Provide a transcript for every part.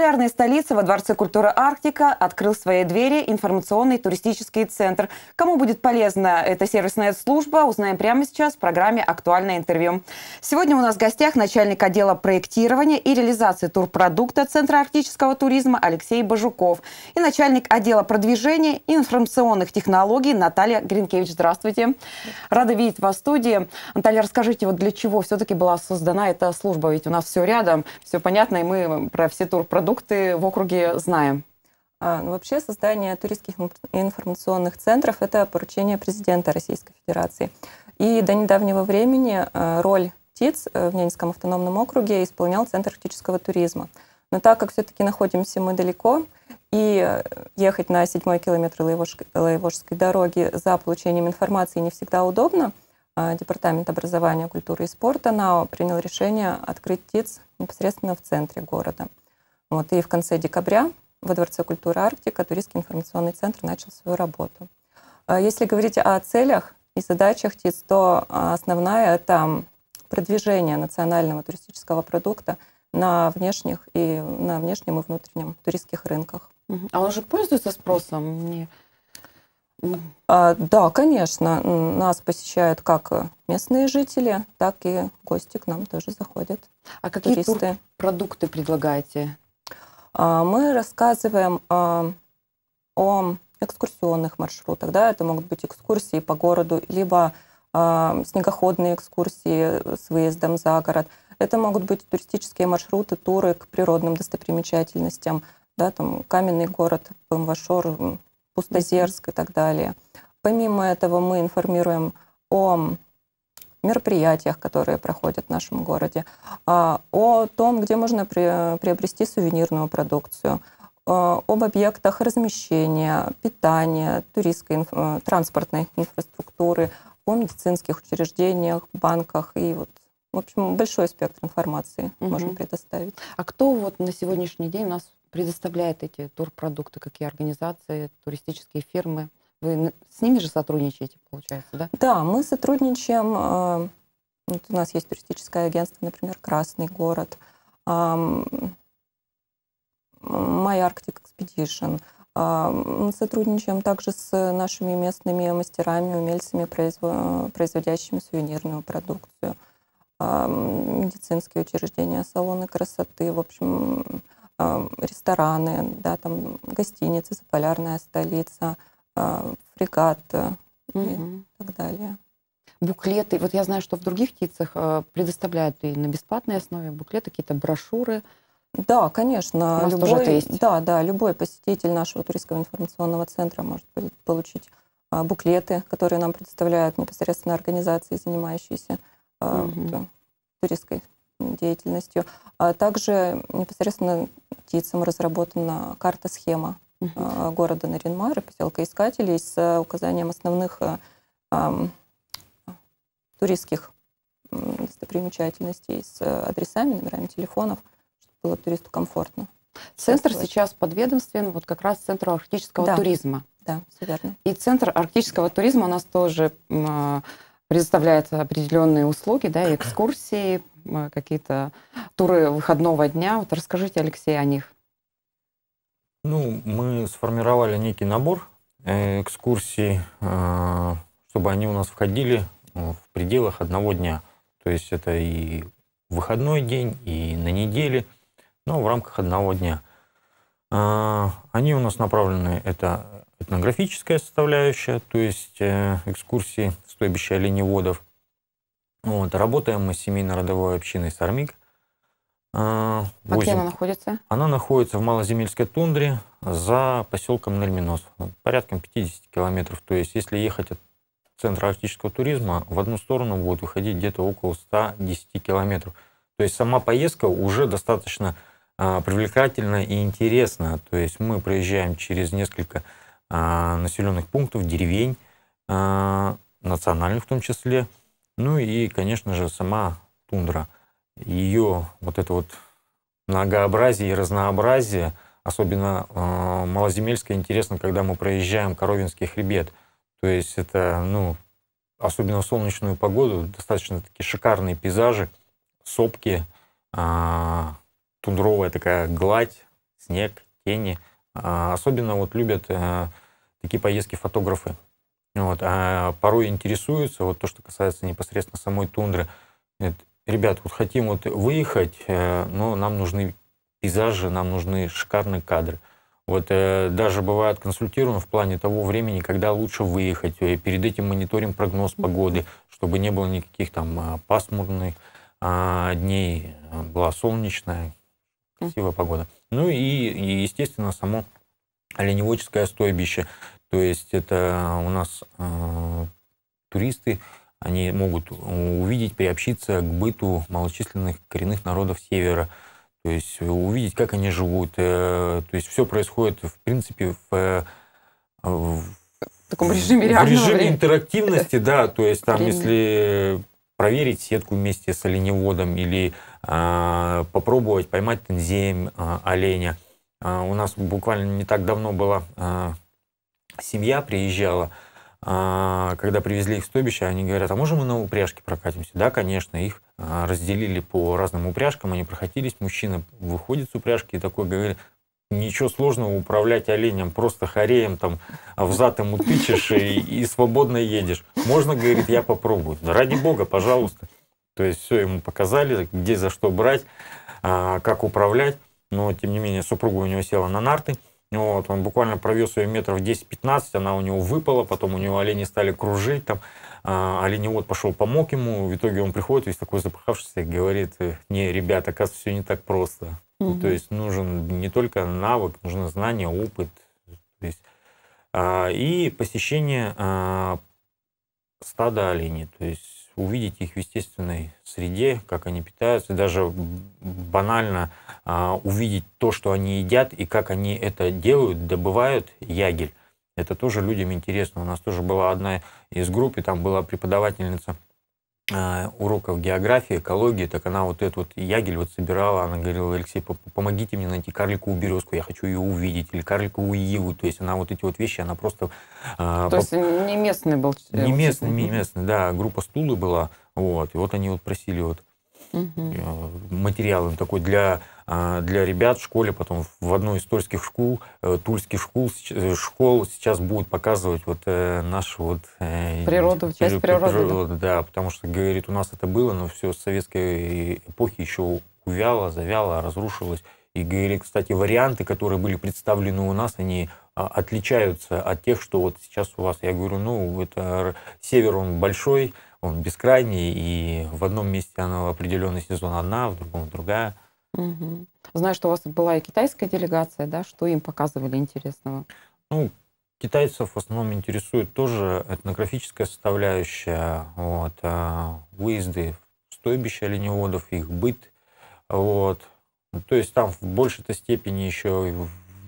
полярной столице во Дворце культуры Арктика открыл свои двери информационный туристический центр. Кому будет полезна эта сервисная служба, узнаем прямо сейчас в программе «Актуальное интервью». Сегодня у нас в гостях начальник отдела проектирования и реализации турпродукта Центра арктического туризма Алексей Бажуков и начальник отдела продвижения и информационных технологий Наталья Гринкевич. Здравствуйте. Рада видеть вас в студии. Наталья, расскажите, вот для чего все-таки была создана эта служба? Ведь у нас все рядом, все понятно, и мы про все турпродукты продукты в округе знаем? А, ну, вообще создание туристских информационных центров – это поручение президента Российской Федерации. И до недавнего времени а, роль птиц э, в Ненецком автономном округе исполнял Центр арктического туризма. Но так как все-таки находимся мы далеко, и э, ехать на седьмой километр Лаевожской дороги за получением информации не всегда удобно, а Департамент образования, культуры и спорта НАО принял решение открыть ТИЦ непосредственно в центре города. Вот, и в конце декабря во Дворце культуры Арктика Туристский информационный центр начал свою работу. А, если говорить о целях и задачах ТИЦ, то а, основная – это продвижение национального туристического продукта на внешних и на внешнем и внутреннем туристских рынках. А он же пользуется спросом? Не... Ну. А, да, конечно. Нас посещают как местные жители, так и гости к нам тоже заходят. А какие туристы. продукты предлагаете а, мы рассказываем а, о экскурсионных маршрутах. Да? Это могут быть экскурсии по городу, либо а, снегоходные экскурсии с выездом за город. Это могут быть туристические маршруты, туры к природным достопримечательностям, да, там каменный город, Пымвашор, Пустозерск и так далее. Помимо этого мы информируем о мероприятиях, которые проходят в нашем городе, а, о том, где можно приобрести сувенирную продукцию, а, об объектах размещения, питания, туристской, э, транспортной инфраструктуры, о медицинских учреждениях, банках и вот в общем, большой спектр информации угу. можем предоставить. А кто вот на сегодняшний день у нас предоставляет эти турпродукты, какие организации, туристические фирмы? Вы с ними же сотрудничаете, получается, да? Да, мы сотрудничаем. Э, вот у нас есть туристическое агентство, например, «Красный город», «My Arctic Expedition». Мы сотрудничаем также с нашими местными мастерами, умельцами, производящими сувенирную продукцию, а, медицинские учреждения, салоны красоты, в общем, рестораны, да, там гостиницы, «Заполярная столица», а, фрегата угу. Э, и так далее. Буклеты. Вот я знаю, что в других птицах э, предоставляют и на бесплатной основе буклеты, какие-то брошюры. Да, конечно. У нас любой, тоже это есть. Да, да, любой посетитель нашего туристского информационного центра может получить а, буклеты, которые нам предоставляют непосредственно организации, занимающиеся угу. туристской деятельностью. А также непосредственно птицам разработана карта-схема а, города Наринмары, поселка Искателей, с э, указанием основных э, туристских достопримечательностей, с э, адресами, номерами телефонов, чтобы было туристу комфортно. Центр сейчас подведомствен вот как раз Центру арктического да. туризма. Да, все верно. И Центр арктического туризма у нас тоже а, предоставляет определенные услуги, да, экскурсии, а, какие-то туры выходного дня. Вот расскажите, Алексей, о них. Ну, мы сформировали некий набор э, экскурсий, э, чтобы они у нас входили ну, в пределах одного дня. То есть это и выходной день, и на неделе, но в рамках одного дня. Э, они у нас направлены, это этнографическая составляющая, то есть экскурсии в стойбище оленеводов. Вот, работаем мы с семейно-родовой общиной Сармик. А, а где она находится? Она находится в малоземельской тундре за поселком Нельминос, порядком 50 километров. То есть, если ехать от центра арктического туризма, в одну сторону будет выходить где-то около 110 километров. То есть сама поездка уже достаточно а, привлекательна и интересна. То есть мы проезжаем через несколько а, населенных пунктов, деревень, а, национальных в том числе, ну и, конечно же, сама тундра – ее вот это вот многообразие и разнообразие, особенно э, малоземельское, интересно, когда мы проезжаем Коровинский хребет. То есть это, ну, особенно в солнечную погоду, достаточно такие шикарные пейзажи, сопки, э, тундровая такая гладь, снег, тени. Э, особенно вот любят э, такие поездки фотографы. Вот, а порой интересуются, вот то, что касается непосредственно самой тундры, ребят, вот хотим вот выехать, э, но нам нужны пейзажи, нам нужны шикарные кадры. Вот э, даже бывает консультируем в плане того времени, когда лучше выехать. Э, перед этим мониторим прогноз погоды, чтобы не было никаких там пасмурных а, дней, была солнечная, красивая погода. Ну и, и естественно, само оленеводческое стойбище. То есть это у нас э, туристы, они могут увидеть, приобщиться к быту малочисленных коренных народов Севера, то есть увидеть, как они живут. Э, то есть все происходит, в принципе, в, э, в таком режиме реального В режиме интерактивности, да, то есть там, времени. если проверить сетку вместе с оленеводом или э, попробовать поймать тензеем э, а, оленя. Э, у нас буквально не так давно была э, семья приезжала, э, а, когда привезли их в стойбище, они говорят, а можем мы на упряжке прокатимся? Да, конечно, их а, разделили по разным упряжкам, они проходились. мужчина выходит с упряжки и такой говорит, ничего сложного управлять оленем, просто хореем там взад ему тычешь и, и свободно едешь. Можно, говорит, я попробую. ради бога, пожалуйста. То есть все ему показали, где за что брать, а, как управлять. Но, тем не менее, супруга у него села на нарты – вот, он буквально провез ее метров 10-15, она у него выпала, потом у него олени стали кружить, там, а, оленевод пошел, помог ему, в итоге он приходит весь такой запахавшийся говорит, не, ребята, оказывается, все не так просто. Угу. то есть нужен не только навык, нужно знание, опыт, то есть, а, и посещение а, стада оленей, то есть увидеть их в естественной среде, как они питаются, даже банально а, увидеть то, что они едят и как они это делают, добывают ягель. Это тоже людям интересно. У нас тоже была одна из групп, и там была преподавательница – Э, уроков географии, экологии, так она вот эту вот ягель вот собирала, она говорила, Алексей, помогите мне найти карликовую березку, я хочу ее увидеть, или карликовую иву, то есть она вот эти вот вещи, она просто... Э, то по... есть не местный был? Э, не местный, не местный, да, группа стулы была, вот, и вот они вот просили вот угу. Э, материалом такой для, а, для ребят в школе. Потом в одной из тульских школ, э, тульских школ, э, школ сейчас будут показывать вот нашу вот... Природу, часть природы. природы да, потому что, говорит, у нас это было, но все с советской эпохи еще увяло, завяло, разрушилось. И, говорит, кстати, варианты, которые были представлены у нас, они а, отличаются от тех, что вот сейчас у вас? Я говорю, ну, это а, север, он большой, он бескрайний, и в одном месте она определенный сезон одна, в другом другая. Угу. Знаю, что у вас была и китайская делегация, да? Что им показывали интересного? Ну, китайцев в основном интересует тоже этнографическая составляющая, вот, а, выезды в стойбище оленеводов, их быт, вот. То есть там в большей-то степени еще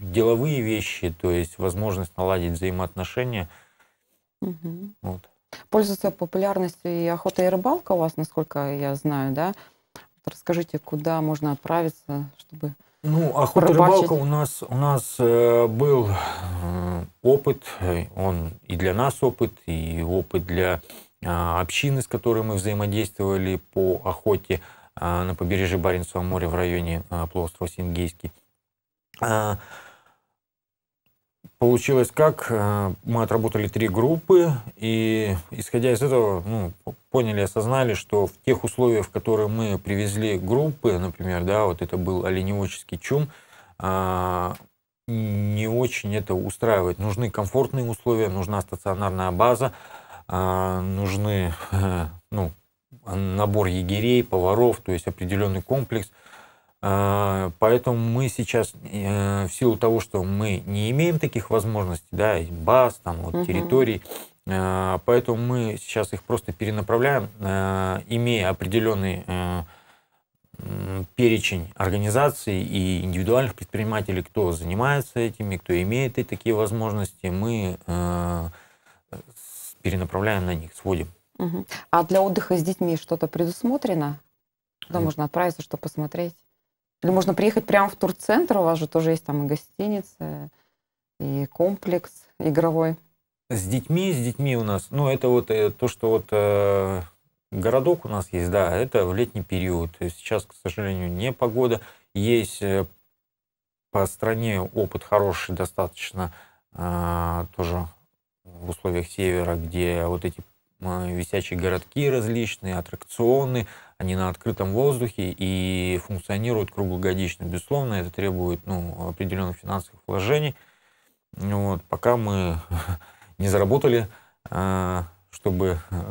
деловые вещи, то есть возможность наладить взаимоотношения. Угу. Вот. Пользуется популярностью и охота и рыбалка у вас, насколько я знаю, да? Расскажите, куда можно отправиться, чтобы ну, охота и рыбалка у нас, у нас э, был э, опыт, он и для нас опыт, и опыт для э, общины, с которой мы взаимодействовали по охоте на побережье Баренцева моря в районе полуострова Сингейский. Получилось как? Э, мы отработали три группы, и исходя из этого, ну, поняли, осознали, что в тех условиях, в которые мы привезли группы, например, да, вот это был оленеводческий чум, а, не очень это устраивает. Нужны комфортные условия, нужна стационарная база, а, нужны э, ну, набор егерей, поваров, то есть определенный комплекс – а, поэтому мы сейчас, э, в силу того, что мы не имеем таких возможностей, да, баз, там, вот, угу. территорий, а, поэтому мы сейчас их просто перенаправляем, а, имея определенный э, перечень организаций и индивидуальных предпринимателей, кто занимается этими, кто имеет и такие возможности, мы э, перенаправляем на них, сводим. Угу. А для отдыха с детьми что-то предусмотрено? Куда можно отправиться, что посмотреть? Или можно приехать прямо в турцентр, у вас же тоже есть там и гостиница и комплекс игровой. С детьми, с детьми у нас, ну, это вот э, то, что вот э, городок у нас есть, да, это в летний период. Сейчас, к сожалению, не погода. Есть э, по стране опыт хороший достаточно а, тоже в условиях севера, где вот эти Э, висячие городки различные, аттракционы, они на открытом воздухе и функционируют круглогодично. Безусловно, это требует ну, определенных финансовых вложений. Вот, пока мы не заработали, э, чтобы э,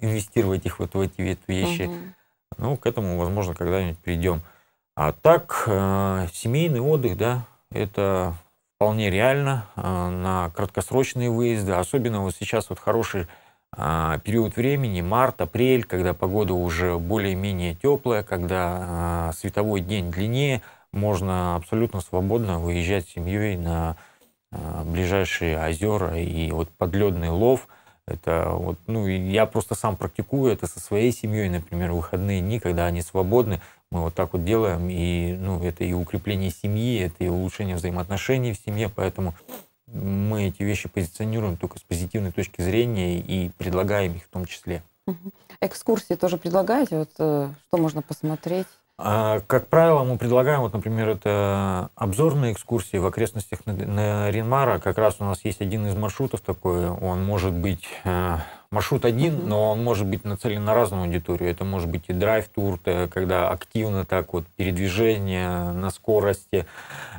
инвестировать их вот в эти, в вещи, угу. ну, к этому, возможно, когда-нибудь придем. А так, семейный отдых, да, это вполне реально на краткосрочные выезды, особенно вот сейчас вот хороший а, период времени, март-апрель, когда погода уже более-менее теплая, когда а, световой день длиннее, можно абсолютно свободно выезжать с семьей на а, ближайшие озера и вот подледный лов. Это вот, ну, я просто сам практикую это со своей семьей, например, выходные дни, когда они свободны, мы вот так вот делаем, и, ну, это и укрепление семьи, это и улучшение взаимоотношений в семье, поэтому мы эти вещи позиционируем только с позитивной точки зрения и предлагаем их в том числе. Экскурсии тоже предлагаете? Вот э, что можно посмотреть? А, как правило, мы предлагаем, вот, например, это обзорные экскурсии в окрестностях на Ринмара Как раз у нас есть один из маршрутов такой. Он может быть э, маршрут один, но он может быть нацелен на разную аудиторию. Это может быть и драйв-тур, э, когда активно так вот передвижение на скорости.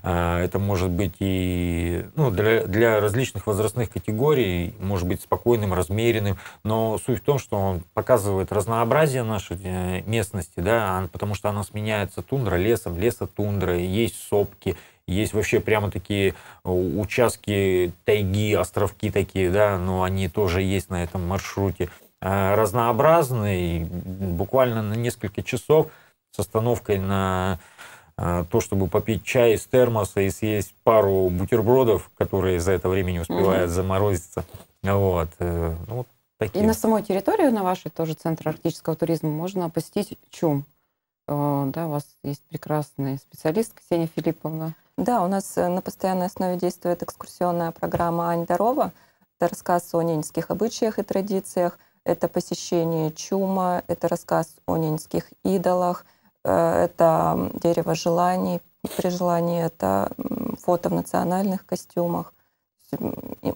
Э, это может быть и ну, для, для различных возрастных категорий, может быть спокойным, размеренным. Но суть в том, что он показывает разнообразие нашей э, местности, да, а, потому что она сменяется тундра лесом, леса тундра, есть сопки, есть вообще прямо такие э, участки, тайги, островки такие, да, но они тоже есть на этом маршруте. А, разнообразные, буквально на несколько часов с остановкой на э, то, чтобы попить чай из термоса и съесть пару бутербродов, которые за это время не успевают mm заморозиться. Вот. Э, ну, вот такие. И на самой территории, на вашей тоже Центр арктического туризма, можно посетить Чум. Да, у вас есть прекрасный специалист Ксения Филипповна. Да, у нас э, на постоянной основе действует экскурсионная программа «Ань Дарова». Это рассказ о ненецких обычаях и традициях, это посещение чума, это рассказ о ненецких идолах, э, это дерево желаний, при желании это фото в национальных костюмах.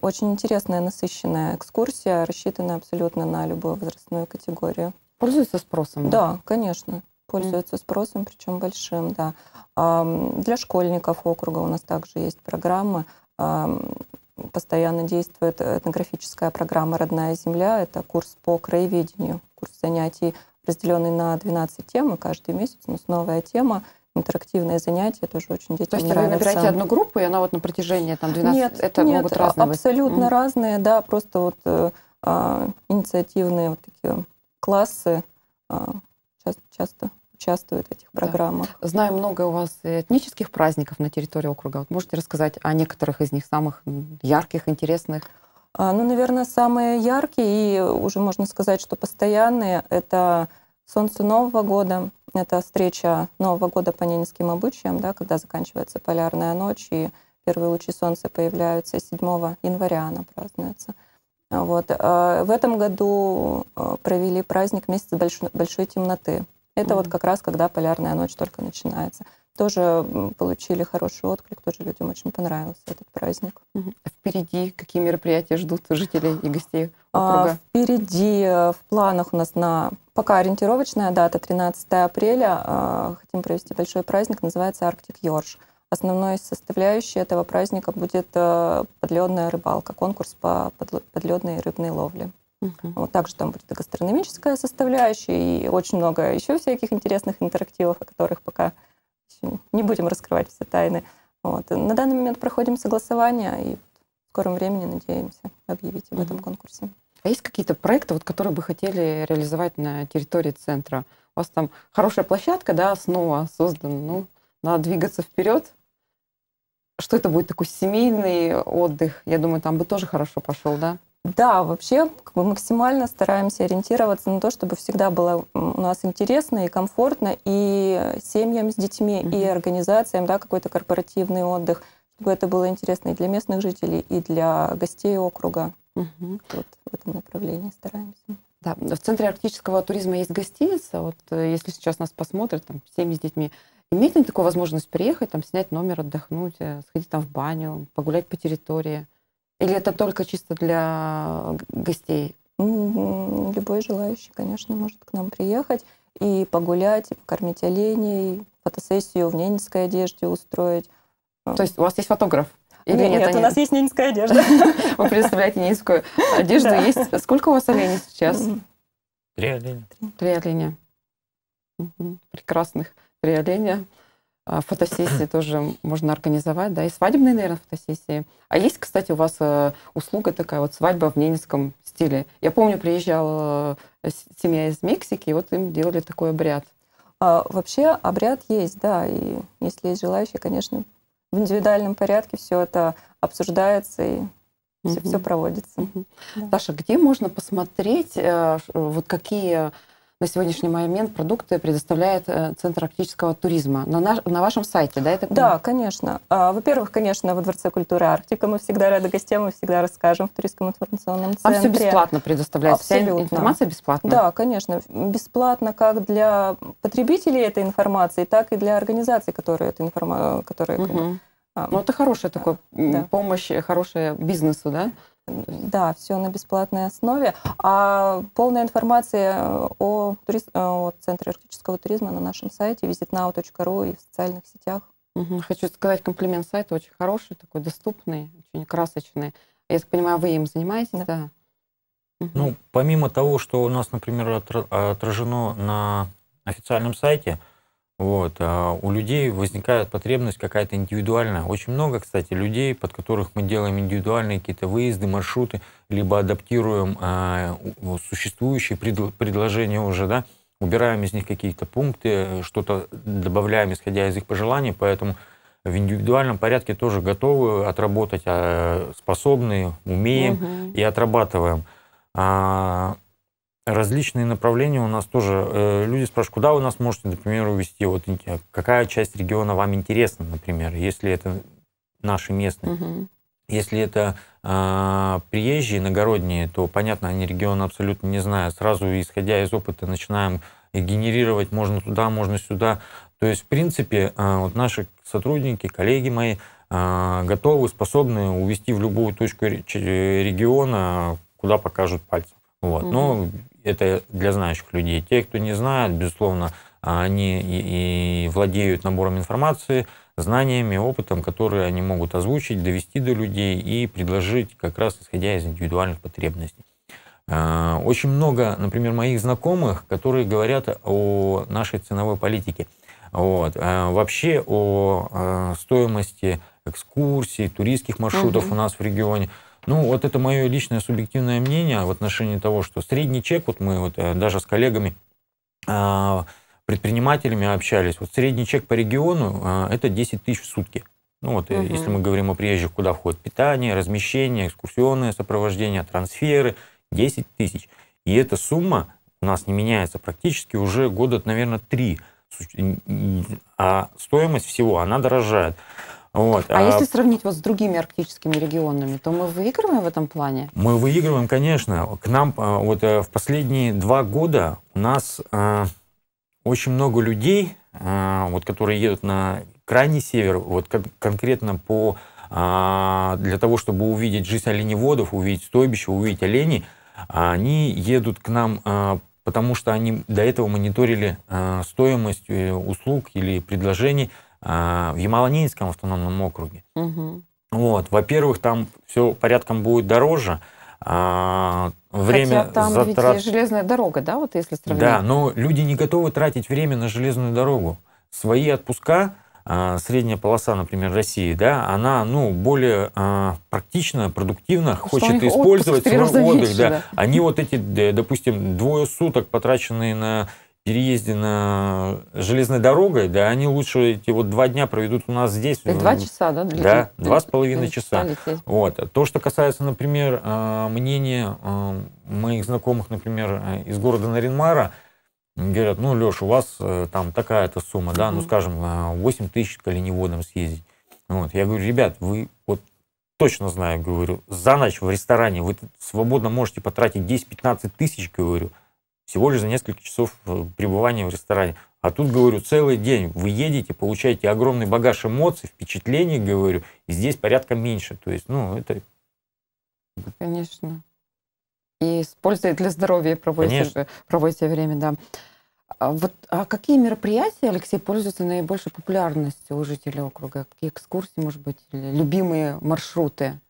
Очень интересная, насыщенная экскурсия, рассчитанная абсолютно на любую возрастную категорию. Пользуется спросом? Да, да конечно пользуется спросом, причем большим, да. Для школьников округа у нас также есть программы. Постоянно действует этнографическая программа «Родная земля». Это курс по краеведению, курс занятий, разделенный на 12 тем, и каждый месяц у нас новая тема Интерактивные занятия тоже очень детям То есть нравится. вы набираете одну группу, и она вот на протяжении там 12... Нет, это нет, могут а разные абсолютно быть. разные, да, просто вот э, а, инициативные вот такие классы э, часто, часто участвуют в этих программах. Да. Знаю много у вас этнических праздников на территории округа. Вот можете рассказать о некоторых из них самых ярких, интересных? А, ну, наверное, самые яркие и уже можно сказать, что постоянные – это солнце Нового года, это встреча Нового года по ненецким обычаям, да, когда заканчивается полярная ночь и первые лучи солнца появляются, 7 января она празднуется. Вот. А, в этом году э, провели праздник месяц большой, большой темноты. Это вот как раз, когда полярная ночь только начинается. Тоже получили хороший отклик, тоже людям очень понравился этот праздник. А впереди какие мероприятия ждут жителей и гостей а, округа? А, впереди э, в планах у нас на пока ориентировочная дата 13 апреля. А, хотим провести большой праздник, называется Арктик Йорш. Основной составляющей этого праздника будет э, подледная рыбалка, конкурс по подледной рыбной ловле. Угу. Вот также там будет гастрономическая составляющая, и очень много еще всяких интересных интерактивов, о которых пока не будем раскрывать все тайны. Вот. На данный момент проходим согласование, и в скором времени надеемся объявить об этом конкурсе. А есть какие-то проекты, вот, которые бы хотели реализовать на территории центра? У вас там хорошая площадка, да, основа создана, ну, надо двигаться вперед. Что это будет такой семейный отдых? Я думаю, там бы тоже хорошо пошел, да? Да, вообще как бы максимально стараемся ориентироваться на то, чтобы всегда было у нас интересно и комфортно и э, семьям с детьми, mm-hmm. и организациям, да, какой-то корпоративный отдых, чтобы это было интересно и для местных жителей, и для гостей округа. Mm-hmm. Вот в этом направлении стараемся. Да, в Центре арктического туризма есть гостиница. Вот э, если сейчас нас посмотрят, там, семьи с детьми, имеет ли такую возможность приехать, там, снять номер, отдохнуть, э, сходить там в баню, погулять по территории? Или это только чисто для э, гостей? Любой желающий, конечно, может к нам приехать и погулять, и покормить оленей, фотосессию в ненецкой одежде устроить. Э. То есть у вас есть фотограф? Или нет, нет, нет, у нас есть ненецкая одежда. Вы представляете ненецкую одежду. Есть Сколько у вас оленей сейчас? Три оленя. Три оленя. Прекрасных три оленя. А, фотосессии тоже можно организовать, да, и свадебные, наверное, фотосессии. А есть, кстати, у вас э, услуга такая, вот свадьба в ненецком стиле. Я помню, приезжала э, семья из Мексики, и вот им делали такой обряд. А, вообще обряд есть, да, и если есть желающие, конечно, в индивидуальном порядке все это обсуждается и все, угу. все проводится. Угу. Да. Саша, где можно посмотреть, э, вот какие на сегодняшний момент продукты предоставляет э, Центр арктического туризма. На, наш, на вашем сайте, да? Это... Да, конечно. А, во-первых, конечно, во Дворце культуры Арктика мы всегда рады гостям, мы всегда расскажем в туристском информационном центре. А все бесплатно предоставляется? Вся информация бесплатно? Да, конечно. Бесплатно как для потребителей этой информации, так и для организаций, которые эту информацию... Которые, угу. Ну, это хорошая такая да. помощь, э, хорошая бизнесу, да? Да, все на бесплатной основе. А полная информация о, турист... Э, о Центре арктического туризма на нашем сайте visitnow.ru и в социальных сетях. Угу. Хочу сказать комплимент сайта, очень хороший, такой доступный, очень красочный. Я так понимаю, вы им занимаетесь, да? да? Ну, помимо того, что у нас, например, отражено на официальном сайте, вот. А у людей возникает потребность какая-то индивидуальная. Очень много, кстати, людей, под которых мы делаем индивидуальные какие-то выезды, маршруты, либо адаптируем а, существующие предл- предложения уже, да, убираем из них какие-то пункты, что-то добавляем, исходя из их пожеланий, поэтому в индивидуальном порядке тоже готовы отработать, а, способны, умеем угу. и отрабатываем. А, различные направления у нас тоже. Э, люди спрашивают, куда вы нас можете, например, увезти? Вот «А какая часть региона вам интересна, например, если это наши местные. Угу. Если это э, приезжие, иногородние, то, понятно, они регион абсолютно не знают. Сразу, исходя из опыта, начинаем генерировать можно туда, можно сюда. То есть, в принципе, э, вот наши сотрудники, коллеги мои э, готовы, способны увезти в любую точку э, региона, куда покажут пальцем. Вот. Угу. Но это для знающих людей. Те, кто не знает, безусловно, они и, владеют набором информации, знаниями, опытом, которые они могут озвучить, довести до людей и предложить как раз исходя из индивидуальных потребностей. Э, очень много, например, моих знакомых, которые говорят о нашей ценовой политике. Вот. Э, вообще о э, стоимости экскурсий, туристских маршрутов угу. у нас в регионе. Ну, вот это мое личное субъективное мнение в отношении того, что средний чек, вот мы вот э, даже с коллегами а, предпринимателями общались, вот средний чек по региону а, – это 10 тысяч в сутки. Ну вот, угу. если мы говорим о приезжих, куда входит питание, размещение, экскурсионное сопровождение, трансферы, 10 тысяч. И эта сумма у нас не меняется практически уже года, наверное, три. А стоимость всего, она дорожает. Вот. А, а если сравнить вот с другими арктическими регионами, то мы выигрываем в этом плане? Мы выигрываем, конечно. К нам а, вот э, в последние два года у нас э, очень много людей, э, вот, которые едут на крайний север, вот как, конкретно по э, для того, чтобы увидеть жизнь оленеводов, увидеть стойбище, увидеть оленей, они едут к нам э, потому что они до этого мониторили э, стоимость э, услуг или предложений а, в ямало автономном округе. Угу. Вот, во-первых, там все порядком будет дороже. А, время Хотя там затрат... ведь железная дорога, да, вот если сравнить. Да, но люди не готовы тратить время на железную дорогу. Свои отпуска, а, средняя полоса, например, России, да, она, ну, более а, практично, продуктивно Потому хочет использовать свой отдых, да. да. Они вот эти, допустим, двое суток, потраченные на переезде на железной дорогой, да, они лучше эти вот два дня проведут у нас здесь. Это два ну, часа, да? Лететь, да, два с половиной часа. Лететь. Вот. То, что касается, например, а, мнения а, моих знакомых, например, из города Наринмара, говорят, ну, Леш, у вас э, там такая-то сумма, да, ну, скажем, 8 а, тысяч коленеводом съездить. Вот. Я говорю, ребят, вы вот точно знаю, говорю, за ночь в ресторане вы свободно можете потратить 10-15 тысяч, говорю, всего лишь за несколько часов э, пребывания в ресторане. А тут, говорю, целый день вы едете, получаете огромный багаж эмоций, впечатлений, говорю, и здесь порядка меньше. То есть, ну, это... Конечно. И с пользой для здоровья проводите, проводите время, да. А вот, а какие мероприятия, Алексей, пользуются наибольшей популярностью у жителей округа? Какие экскурсии, может быть, любимые маршруты?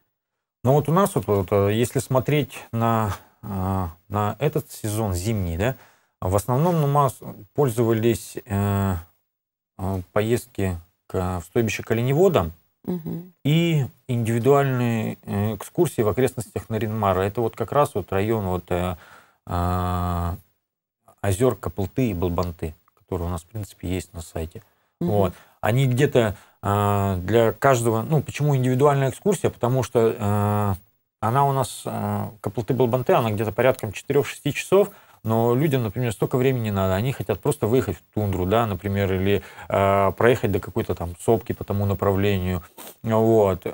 Ну вот у нас, вот, вот э, если смотреть на а, на этот сезон зимний, да, в основном у нас пользовались э, а, поездки к, в стойбище к угу. и индивидуальные э, экскурсии в окрестностях Наринмара. Это вот как раз вот район вот, э, а, озер Каплты и Балбанты, которые у нас, в принципе, есть на сайте. Угу. Вот. Они где-то э, для каждого... Ну, почему индивидуальная экскурсия? Потому что она у нас, Capital э, Банте, она где-то порядком 4-6 часов, но людям, например, столько времени не надо. Они хотят просто выехать в тундру, да, например, или э, проехать до какой-то там сопки по тому направлению. Вот.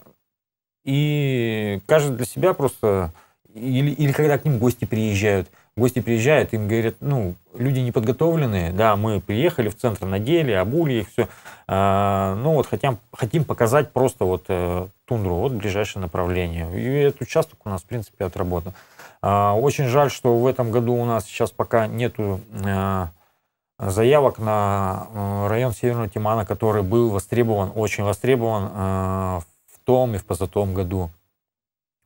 И каждый для себя просто... Или, или когда к ним гости приезжают – гости приезжают, им говорят, ну, люди не неподготовленные, да, мы приехали в центр, надели, обули их, все. А, ну, вот хотим, хотим показать просто вот э, тундру, вот ближайшее направление. И этот участок у нас, в принципе, отработан. А, очень жаль, что в этом году у нас сейчас пока нету э, заявок на э, район Северного Тимана, который был востребован, очень востребован э, в том и в позатом году.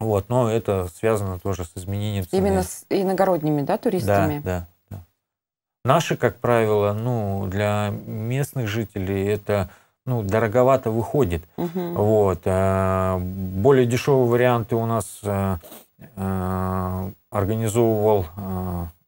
Вот, но это связано тоже с изменением цены. Именно с иногородними, да, туристами? Да, да. да. Наши, как правило, ну, для местных жителей это ну, дороговато выходит. Угу. Вот. Э, более дешевые варианты у нас э, э, организовывал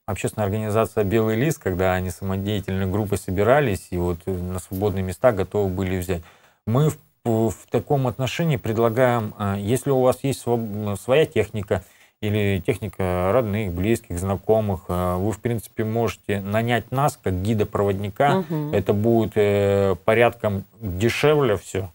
общественная организация «Белый лист», когда они самодеятельной группой собирались и вот на свободные места готовы были взять. Мы в в таком отношении предлагаем, а, если у вас есть своя техника или техника родных, близких, знакомых, а, вы, в принципе, можете нанять нас как гида-проводника. Угу. Это будет э, порядком дешевле все.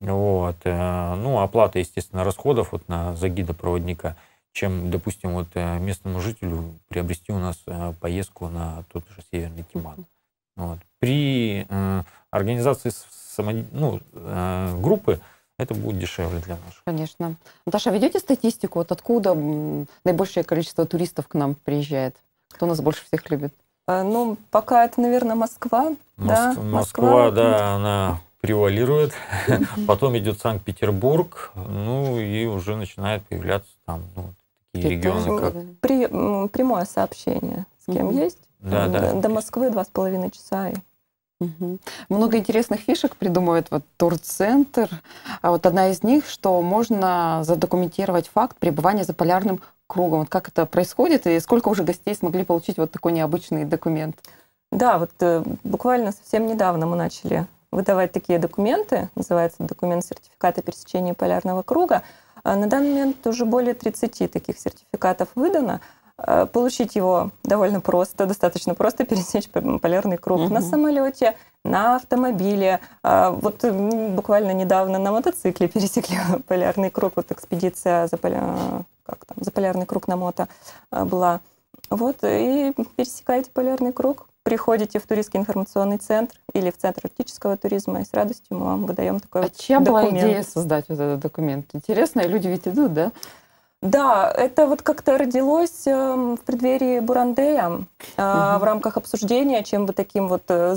Вот. Э, ну, оплата, естественно, расходов вот на, за гида-проводника, чем, допустим, вот э, местному жителю приобрести у нас поездку на тот же Северный Тиман. Угу. Вот. При э, организации само, ну, э, группы это будет дешевле для нас. Конечно. Наташа, а ведете статистику, вот откуда наибольшее количество туристов к нам приезжает? Кто нас больше всех любит? Э, ну, пока это, наверное, Москва. Мос- да? Москва, Москва, да, она превалирует. Потом идет Санкт-Петербург, ну и уже начинают появляться там ну, такие регионы, как... прямое сообщение, с кем есть. Да, да. До Москвы два с половиной часа. Угу. Много интересных фишек придумывает вот турцентр. А вот одна из них, что можно задокументировать факт пребывания за полярным кругом. Вот как это происходит и сколько уже гостей смогли получить вот такой необычный документ? Да, вот э, буквально совсем недавно мы начали выдавать такие документы. Называется документ сертификата пересечения полярного круга. А на данный момент уже более 30 таких сертификатов выдано. Э, получить его довольно просто, достаточно просто пересечь полярный круг угу. на самолете, на автомобиле. А, вот буквально недавно на мотоцикле пересекли полярный круг, вот экспедиция за, поля... как там, за полярный круг на мото э, была. Вот, э, и пересекаете полярный круг, приходите в туристский информационный центр или в центр арктического туризма, и с радостью мы вам выдаем такой а вот чья документ. была идея создать вот этот документ? Интересно, люди ведь идут, да? Да, это вот как-то родилось эм, в преддверии Бурандея угу. в рамках обсуждения, чем бы таким вот, э,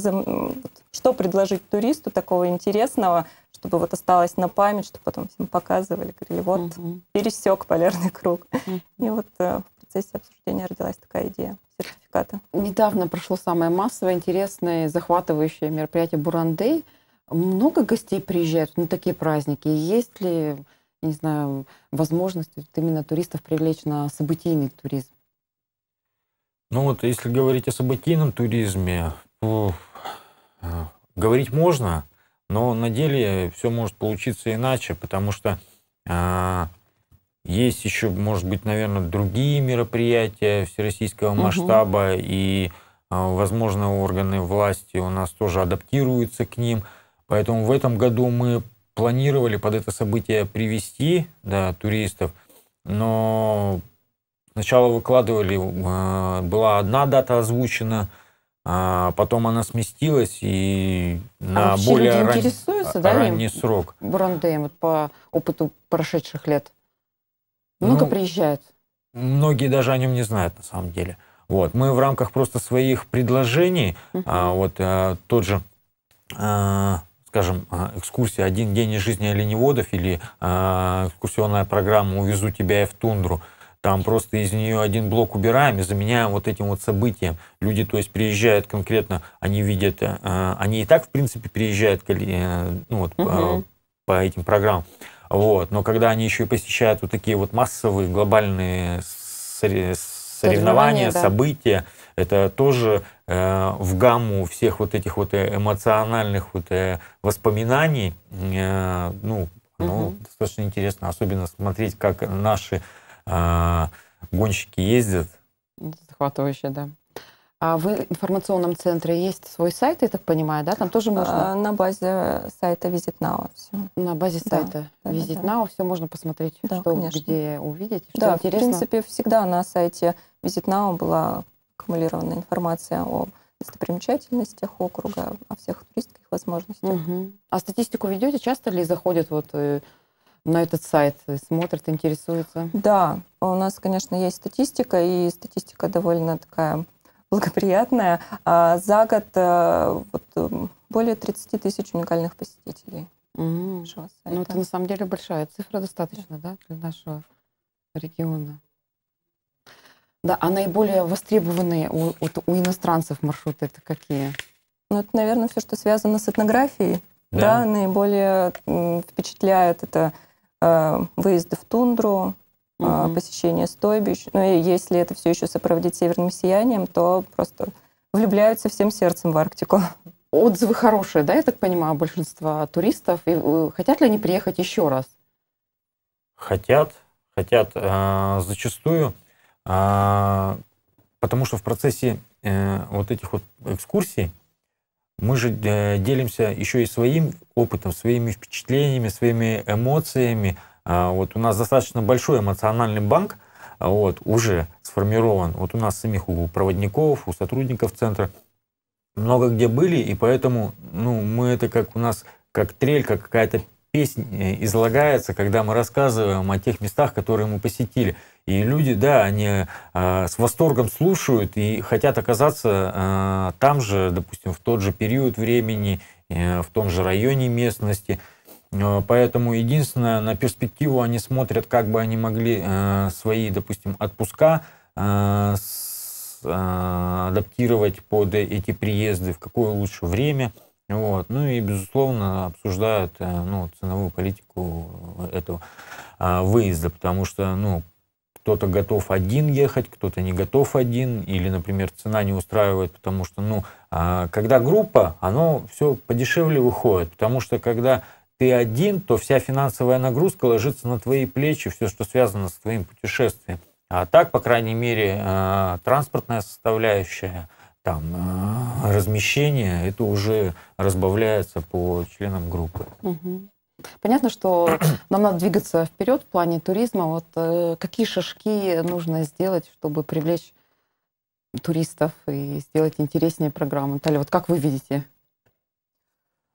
что предложить туристу такого интересного, чтобы вот осталось на память, чтобы потом всем показывали, говорили, вот угу. пересек полярный круг. Угу. И вот э, в процессе обсуждения родилась такая идея сертификата. Недавно прошло самое массовое, интересное, захватывающее мероприятие Бурандей. Много гостей приезжают на такие праздники. Есть ли не знаю, возможность вот именно туристов привлечь на событийный туризм? Ну вот, если говорить о событийном туризме, то э, говорить можно, но на деле все может получиться иначе, потому что а, есть еще, может быть, наверное, другие мероприятия всероссийского угу. масштаба, и, а, возможно, органы власти у нас тоже адаптируются к ним. Поэтому в этом году мы планировали под это событие привести да, туристов, но сначала выкладывали, э, была одна дата озвучена, а потом она сместилась и а на а более ран... да, ранний срок. Брандеем вот по опыту прошедших лет. Ну, Много ну, приезжает. Многие даже о нем не знают на самом деле. Вот мы в рамках просто своих предложений, угу. а, вот а, тот же а, скажем, а, экскурсия «Один день из жизни оленеводов» или а, экскурсионная программа «Увезу тебя и в тундру», там просто из нее один блок убираем и заменяем вот этим вот событием. Люди, то есть, приезжают конкретно, они видят, э, а, они и так, в принципе, приезжают э, ну, вот, угу. по, этим программам. Вот. Но когда они еще и посещают вот такие вот массовые глобальные соревнования, соревнования да. события, это тоже э, в гамму всех вот этих вот э, эмоциональных вот э, воспоминаний, ну, ну, угу. достаточно интересно, особенно смотреть, как наши гонщики ездят. Захватывающе, да. А в информационном центре есть свой сайт, я так понимаю, да? Там тоже можно... А, на базе сайта Visit Now все. На базе сайта да, Visit да, Now все можно посмотреть, да, что конечно. где увидеть, что да, интересно. в принципе, всегда на сайте Visit Now была аккумулированная информация о достопримечательностях округа, о всех туристских возможностях. Угу. А статистику ведете? Часто ли заходят вот э, на этот сайт, э, смотрят, интересуются? Да, у нас, конечно, есть статистика, и статистика довольно такая благоприятная. А, за год э, вот, более 30 тысяч уникальных посетителей. Угу. Ну, это на самом деле большая цифра достаточно, да для нашего региона. Да, а наиболее востребованные у, вот у иностранцев маршруты это какие? Ну, это, наверное, все, что связано с этнографией. Да, да наиболее впечатляет это э, выезды в тундру, угу. э, посещение стойбищ. Ну, и если это все еще сопроводить северным сиянием, то просто влюбляются всем сердцем в Арктику. Отзывы хорошие, да, я так понимаю, большинство туристов. И, э, хотят ли они приехать еще раз? Хотят, хотят. Э, зачастую а, потому что в процессе э, вот этих вот экскурсий мы же э, делимся еще и своим опытом, своими впечатлениями, своими эмоциями. А, вот у нас достаточно большой эмоциональный банк вот, уже сформирован. Вот у нас самих у проводников, у сотрудников центра много где были, и поэтому ну, мы это как у нас как трель, как какая-то песня э, излагается, когда мы рассказываем о тех местах, которые мы посетили. И люди, да, они э, с восторгом слушают и хотят оказаться э, там же, допустим, в тот же период времени, э, в том же районе местности. Э, поэтому единственное, на перспективу они смотрят, как бы они могли э, свои, допустим, отпуска э, с, э, адаптировать под эти приезды, в какое лучшее время – вот. Ну и, безусловно, обсуждают э, ну, ценовую политику э, этого э, выезда, потому что ну, кто-то готов один ехать, кто-то не готов один, или, например, цена не устраивает, потому что, ну, а, когда группа, оно все подешевле выходит, потому что когда ты один, то вся финансовая нагрузка ложится на твои плечи, все, что связано с твоим путешествием. А так, по крайней мере, транспортная составляющая – там э, размещение, это уже разбавляется по членам группы. Понятно, что нам надо двигаться вперед в плане туризма. Вот э, какие шажки нужно сделать, чтобы привлечь туристов и сделать интереснее программу? Таля, вот как вы видите?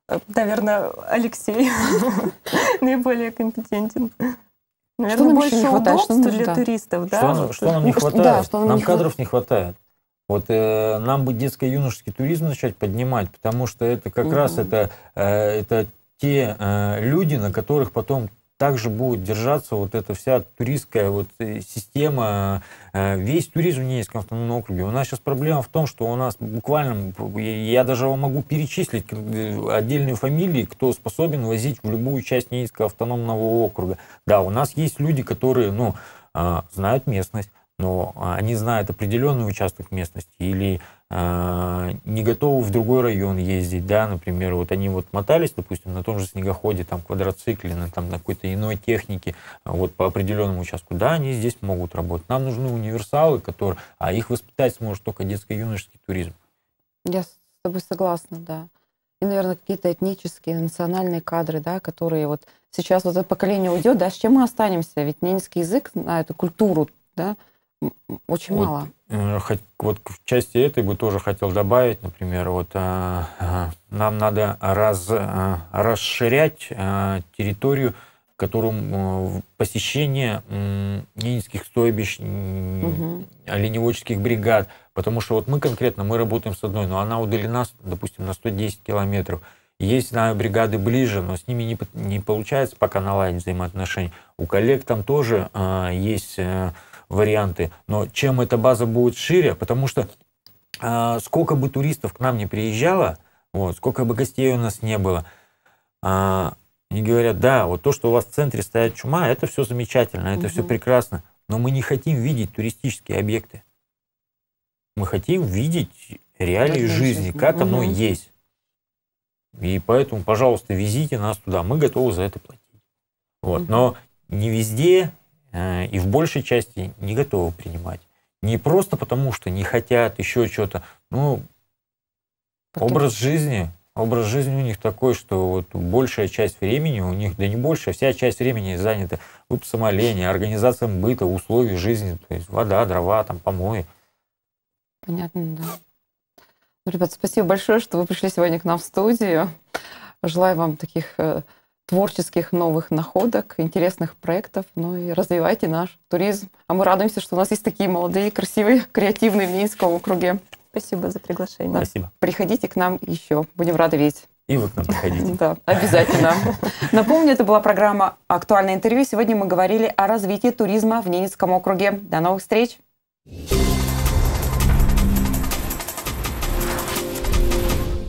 Э, наверное, Алексей наиболее компетентен. Наверное, больше удобств для туристов, да? Что нам не хватает? Нам кадров не хватает. Вот э, нам бы детско-юношеский туризм начать поднимать, потому что это как угу. раз это, э, это те э, люди, на которых потом также будет держаться вот эта вся туристская вот э, система. Э, весь туризм в Ненецком автономном округе. У нас сейчас проблема в том, что у нас буквально, я даже могу перечислить э, отдельные фамилии, кто способен возить в любую часть Ненецкого автономного округа. Да, у нас есть люди, которые, ну, а, знают местность, но а, они знают определенный участок местности или э, не готовы в другой район ездить, да, например, вот они вот мотались, допустим, на том же снегоходе, там, квадроцикле, на, там, на какой-то иной технике, а, вот по определенному участку, да, они здесь могут работать. Нам нужны универсалы, которые, а их воспитать сможет только детско-юношеский туризм. Я с тобой согласна, да. И, наверное, какие-то этнические, национальные кадры, да, которые вот сейчас вот это поколение уйдет, да, с чем мы останемся? Ведь ненецкий язык, а, эту культуру, да, очень вот, мало. Э, хоть, вот в части этой бы тоже хотел добавить, например, вот э, э, нам надо раз, э, расширять э, территорию, э, в котором э, посещение э, инских стойбищ, угу. оленеводческих бригад, потому что вот мы конкретно, мы работаем с одной, но она удалена, допустим, на 110 километров. Есть, знаю, бригады ближе, но с ними не, не получается пока наладить взаимоотношения. У коллег там тоже э, есть... Э, варианты, но чем эта база будет шире, потому что э, сколько бы туристов к нам не приезжало, вот, сколько бы гостей у нас не было, э, они говорят, да, вот то, что у вас в центре стоят чума, это все замечательно, это угу. все прекрасно, но мы не хотим видеть туристические объекты. Мы хотим видеть реалии да, жизни, жизнь. как угу. оно есть. И поэтому, пожалуйста, везите нас туда, мы готовы за это платить. Вот. Угу. Но не везде Э, и в большей части не готовы принимать. Не просто потому, что не хотят еще что-то, ну, Потом... образ жизни, образ жизни у них такой, что вот большая часть времени у них, да не больше, а вся часть времени занята выпусом оленя, организацией быта, условий жизни, то есть вода, дрова, там, помои. Понятно, да. Ну, ребят, спасибо большое, что вы пришли сегодня к нам в студию. Желаю вам таких э, творческих новых находок, интересных проектов, ну и развивайте наш туризм. А мы радуемся, что у нас есть такие молодые, красивые, креативные в Минском округе. Спасибо за приглашение. Спасибо. Приходите к нам еще, будем рады видеть. И вы к нам приходите. Да, обязательно. Напомню, это была программа «Актуальное интервью». Сегодня мы говорили о развитии туризма в Ненецком округе. До новых встреч!